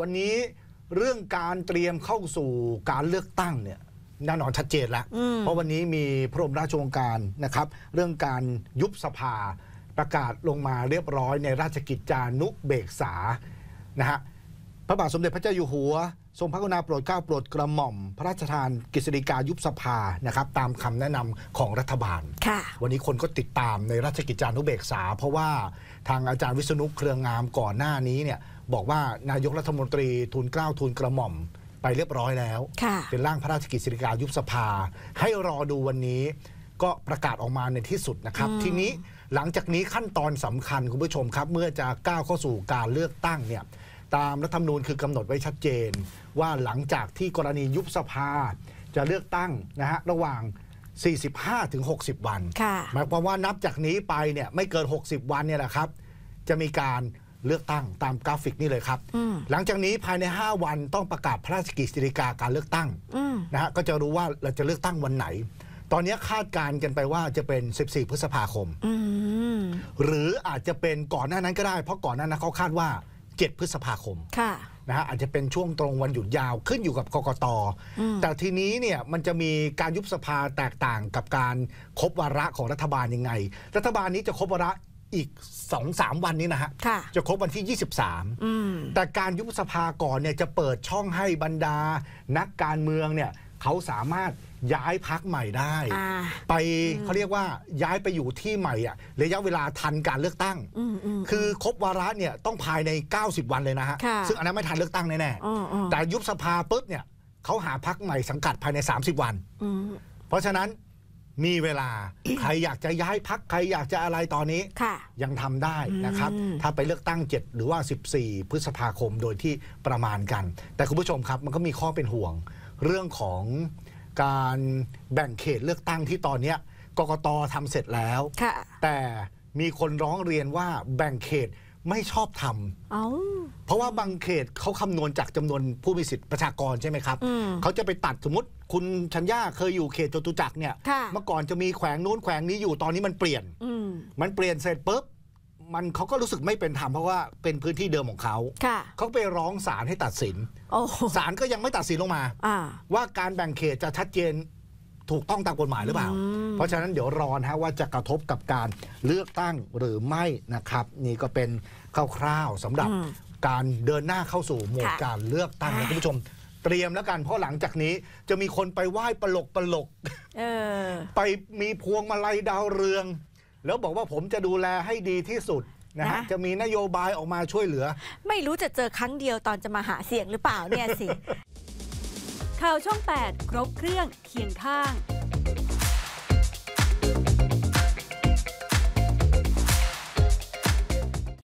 วันนี้เรื่องการเตรียมเข้าสู่การเลือกตั้งเนี่ยแน่นอนชัดเจนแล้วเพราะวันนี้มีพระบรมราชโองการนะครับ เรื่องการยุบสภาประกาศลงมาเรียบร้อยในราชกิจจานุเบกษานะฮะพระบาทสมเด็จพระเจ้าอยู่หัว ทรงพระกรุณาโปรดเกล้าโปรดกระหม่อม พระราชทานกฤษฎีกายุบสภานะครับ ตามคำแนะนำของรัฐบาล วันนี้คนก็ติดตามในราชกิจจานุเบกษา เพราะว่าทางอาจารย์วิษณุเครืองามก่อนหน้านี้เนี่ยบอกว่านายกรัฐมนตรีทุนเกล้าทุนกระหม่อมไปเรียบร้อยแล้ว เป็นร่างพระราชกิจสิริกายุบสภา ให้รอดูวันนี้ก็ประกาศออกมาในที่สุดนะครับ ทีนี้หลังจากนี้ขั้นตอนสำคัญคุณผู้ชมครับ เมื่อจะก้าวเข้าสู่การเลือกตั้งเนี่ยตามรัฐธรรมนูญคือกำหนดไว้ชัดเจน ว่าหลังจากที่กรณียุบสภา จะเลือกตั้งนะฮะระหว่าง 45-60ถึงวันหมายความว่านับจากนี้ไปเนี่ยไม่เกิน60 วันเนี่ยแหละครับ จะมีการเลือกตั้งตามกราฟิกนี่เลยครับ หลังจากนี้ภายใน 5 วันต้องประกาศพระราชกิจสิริการเลือกตั้งนะฮะ ก็จะรู้ว่าเราจะเลือกตั้งวันไหน ตอนนี้คาดการณ์กันไปว่าจะเป็น 14 พฤษภาคม หรืออาจจะเป็นก่อนหน้านั้นก็ได้ เพราะก่อนหน้านั้นเขาคาดว่า 7 พฤษภาคมค่ะนะฮะ อาจจะเป็นช่วงตรงวันหยุดยาวขึ้นอยู่กับกกต แต่ทีนี้เนี่ยมันจะมีการยุบสภาแตกต่างกับการครบวาระของรัฐบาลยังไง รัฐบาลนี้จะครบวาระอีกสองสามวันนี้นะฮะจะครบวันที่ 23แต่การยุบสภาก่อนเนี่ยจะเปิดช่องให้บรรดา นักการเมืองเนี่ยเขาสามารถย้ายพักใหม่ได้ ไปเขาเรียกว่าย้ายไปอยู่ที่ใหม่อะระยะเวลาทันการเลือกตั้งคือครบวาระเนี่ยต้องภายใน 90 วันเลยนะฮะซึ่งอันนั้นไม่ทันเลือกตั้งแน่แต่ยุบสภาปุ๊บเนี่ยเขาหาพักใหม่สังกัดภายใน 30 วันเพราะฉะนั้นมีเวลา ใครอยากจะย้ายพักใครอยากจะอะไรตอนนี้ค่ะ ยังทำได้นะครับ ถ้าไปเลือกตั้ง 7 หรือว่า 14 พฤษภาคมโดยที่ประมาณกัน แต่คุณผู้ชมครับมันก็มีข้อเป็นห่วง เรื่องของการแบ่งเขตเลือกตั้งที่ตอนเนี้กกตทำเสร็จแล้วค่ะแต่มีคนร้องเรียนว่าแบ่งเขตไม่ชอบทำเพราะว่าบางเขตเขาคำนวณจากจำนวนผู้มีสิทธิ์ประชากรใช่ไหมครับเขาจะไปตัดสมมติ คุณชัญญาเคยอยู่เขตจตุจักรเนี่ย เมื่อก่อนจะมีแขวงโน้นแขวงนี้อยู่ ตอนนี้มันเปลี่ยนมันเปลี่ยนเสร็จปุ๊บ มันเขาก็รู้สึกไม่เป็นธรรมเพราะว่าเป็นพื้นที่เดิมของเขาเขาไปร้องศาลให้ตัดสินศาลก็ยังไม่ตัดสินลงมาว่าการแบ่งเขตจะชัดเจนถูกต้องตามกฎหมายหรือเปล่า เพราะฉะนั้นเดี๋ยวรอนะฮะว่าจะกระทบกับการเลือกตั้งหรือไม่นะครับ นี่ก็เป็นคร่าวๆสำหรับการเดินหน้าเข้าสู่โหมดการเลือกตั้งนะคุณผู้ชม เตรียมแล้วกันเพราะหลังจากนี้จะมีคนไปไหว้ปลกปลกไปมีพวงมาลัยดาวเรือง แล้วบอกว่าผมจะดูแลให้ดีที่สุดนะะจะมีนโยบายออกมาช่วยเหลือ ไม่รู้จะเจอครั้งเดียวตอนจะมาหาเสียงหรือเปล่าเนี่ยสิข่าวช่อง 8 ครบเครื่องเคียงข้าง